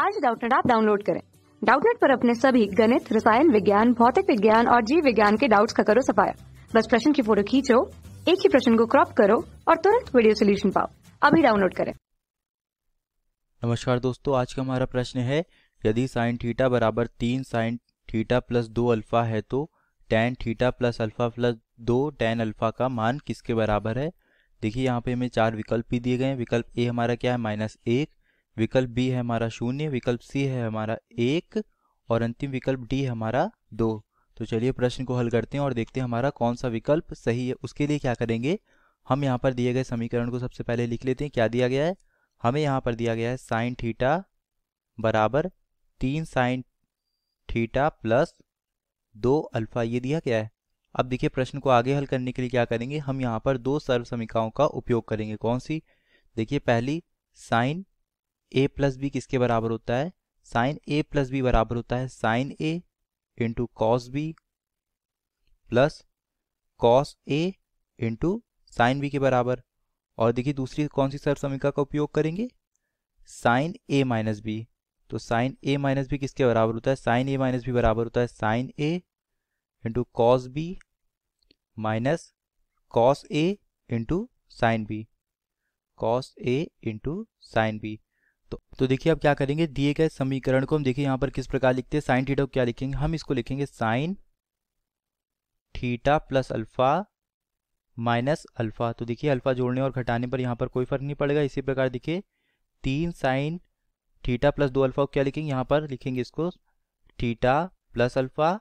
आज डाउटनेट आप डाउनलोड करें डाउटनेट पर अपने सभी गणित रसायन विज्ञान भौतिक विज्ञान और जीव विज्ञान के डाउट्स का करो सफाया बस प्रश्न की फोटो खींचो एक ही प्रश्न को क्रॉप करो और तुरंत वीडियो सोल्यूशन पाओ अभी डाउनलोड करें नमस्कार दोस्तों आज का हमारा प्रश्न है यदि साइन थीटा बराबर तीन साइन थीटा प्लस दो अल्फा है तो tan theta plus alpha plus दो टेन अल्फा का मान किसके बराबर है देखिए यहाँ पे हमें चार विकल्प भी दिए गए हैं विकल्प ए हमारा क्या है माइनस एक विकल्प बी है हमारा शून्य विकल्प सी है हमारा एक और अंतिम विकल्प डी हमारा दो तो चलिए प्रश्न को हल करते हैं और देखते हैं हमारा कौन सा विकल्प सही है उसके लिए क्या करेंगे हम यहाँ पर दिए गए समीकरण को सबसे पहले लिख लेते हैं क्या दिया गया है हमें यहाँ पर दिया गया है साइन थीटा बराबर तीन साइन थीटा प्लस दो अल्फा ये दिया गया है अब देखिए प्रश्न को आगे हल करने के लिए क्या करेंगे हम यहाँ पर दो सर्व समीकाओं का उपयोग करेंगे कौन सी देखिए पहली साइन ए प्लस बी किसके बराबर होता है साइन ए प्लस बी बराबर होता है sine A into cos B plus cos A into sine B के बराबर और देखिए दूसरी कौन सी सर्व समीका का उपयोग करेंगे साइन ए माइनस बी तो साइन ए माइनस बी किसके बराबर होता है साइन ए माइनस बी बराबर होता है sine A into cos B minus cos A into sine B cos A into sine B तो तो देखिए अब क्या करेंगे दिए गए समीकरण को हम देखिए यहां पर किस प्रकार लिखते हैं साइन थीटा को क्या लिखेंगे हम इसको लिखेंगे sine theta plus alpha minus alpha तो देखिए अल्फा जोड़ने और घटाने पर यहां पर कोई फर्क नहीं पड़ेगा इसी प्रकार देखिए तीन साइन थीटा प्लस दो अल्फा को क्या लिखेंगे यहां पर लिखेंगे इसको theta plus alpha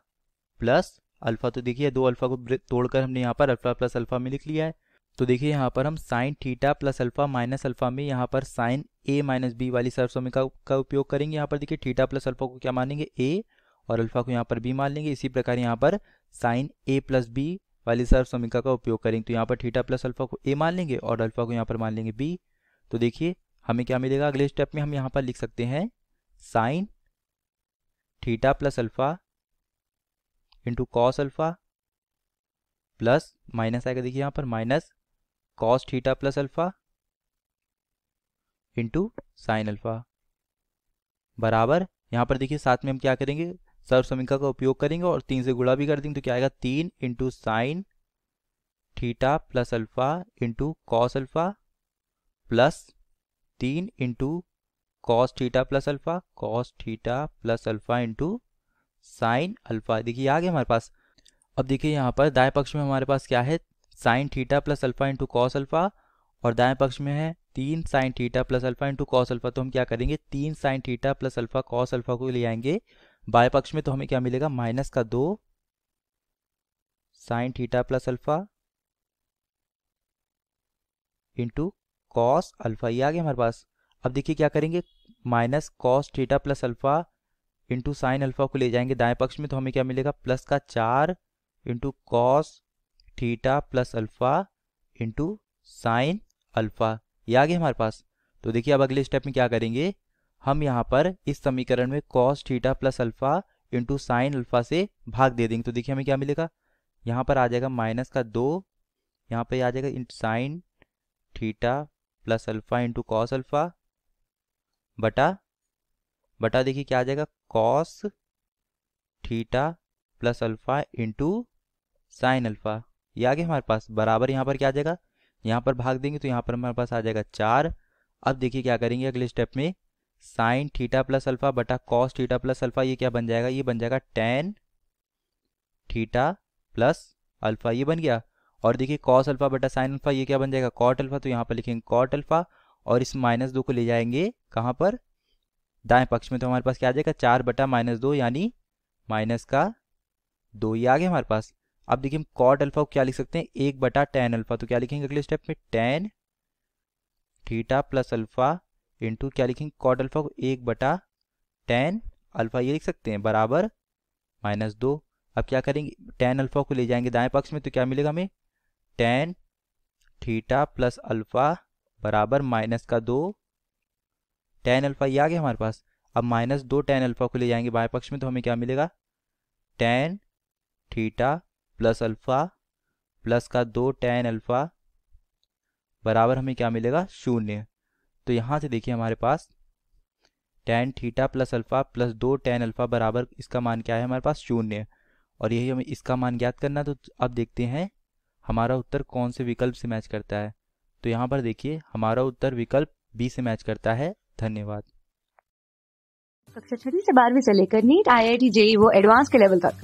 plus alpha तो देखिए दो अल्फा को तोड़कर हमने यहां पर अल्फा प्लस अल्फा में लिख लिया है तो देखिए यहाँ पर हम sine theta plus alpha minus alpha में यहाँ पर साइन ए माइनस बी वाली सर्वसमीका का उपयोग करेंगे यहाँ पर देखिए थीटा प्लस अल्फा को क्या मानेंगे ए और अल्फा को यहाँ पर बी मान लेंगे इसी प्रकार यहाँ पर साइन ए प्लस बी वाली सर्वसमीका का उपयोग करेंगे तो यहाँ पर थीटा प्लस अल्फा को ए मान लेंगे और अल्फा को यहाँ पर मान लेंगे बी तो देखिए हमें क्या मिलेगा अगले स्टेप में हम यहाँ पर लिख सकते हैं sine theta plus alpha into cos alpha plus minus आएगा देखिए यहाँ पर minus cos theta plus alpha into sine alpha बराबर यहां पर देखिए साथ में हम क्या करेंगे सर्व समीका का उपयोग करेंगे और तीन से गुणा भी कर देंगे तो क्या आएगा तीन into sine theta plus alpha into cos alpha plus तीन into cos theta plus alpha cos theta plus alpha into sine alpha देखिए आ गया हमारे पास अब देखिए यहाँ पर दाएं पक्ष में हमारे पास क्या है sine theta plus alpha into cos alpha और दाएं पक्ष में है तीन sine theta plus alpha into cos alpha तो हम क्या करेंगे तीन sine theta plus alpha cos alpha को ले आएंगे बाएं पक्ष में तो हमें क्या मिलेगा माइनस का दो sine theta plus alpha into cos alpha ये आ गया हमारे पास अब देखिए क्या करेंगे minus cos theta plus alpha into sine alpha को ले जाएंगे दाएं पक्ष में तो हमें क्या मिलेगा प्लस का चार into cos theta plus alpha into sine alpha ये आ गया हमारे पास तो देखिए अब अगले स्टेप में क्या करेंगे हम यहाँ पर इस समीकरण में cos theta plus alpha into sine alpha से भाग दे देंगे तो देखिए हमें क्या मिलेगा यहाँ पर आ जाएगा माइनस का दो यहाँ पर आ जाएगा sine theta plus alpha into cos alpha बटा बटा देखिए क्या आ जाएगा cos theta plus alpha into sine alpha ये आगे हमारे पास बराबर यहाँ पर क्या आ जाएगा यहाँ पर भाग देंगे तो यहाँ पर हमारे पास आ जाएगा चार अब देखिए क्या करेंगे अगले स्टेप में साइन थीटा प्लस अल्फा बटा कॉस थीटा प्लस अल्फा ये क्या बन जाएगा ये बन जाएगा टेन थीटा प्लस अल्फा ये बन गया और देखिए कॉस अल्फा बटा साइन अल्फा ये क्या बन जाएगा कॉट अल्फा तो यहाँ पर लिखेंगे कॉट अल्फा और इस माइनस दो को ले जाएंगे कहाँ पर दाएं पक्ष में तो हमारे पास क्या आ जाएगा चार बटा माइनस दो यानी माइनस का दो ये आ गया हमारे पास अब देखिए हम कॉट अल्फा को क्या लिख सकते हैं एक बटा टेन अल्फा तो क्या लिखेंगे अगले स्टेप में tan theta plus alpha into क्या लिखेंगे कॉट अल्फा को एक बटा टेन अल्फा ये लिख सकते हैं बराबर माइनस दो अब क्या करेंगे टेन अल्फा को ले जाएंगे दाएं पक्ष में तो क्या मिलेगा हमें टेन थीटा प्लस अल्फा बराबर माइनस का दो टेन अल्फा ये आ गया हमारे पास अब माइनस दो टेन अल्फा को ले जाएंगे बाएं पक्ष में तो हमें क्या मिलेगा tan theta plus alpha plus का दो टेन अल्फ़ा बराबर हमें क्या मिलेगा शून्य तो यहाँ से देखिए हमारे पास tan theta plus alpha plus दो टेन अल्फ़ा बराबर इसका मान क्या है हमारे पास शून्य और यही हमें इसका मान ज्ञात करना तो अब देखते हैं हमारा उत्तर कौन से विकल्प से मैच करता है तो यहाँ पर देखिए हमारा उत्तर विकल्प बी से मैच करता है धन्यवाद कक्षा छठी से बारहवीं से लेकर NEET I I T JEE वो एडवांस के लेवल तक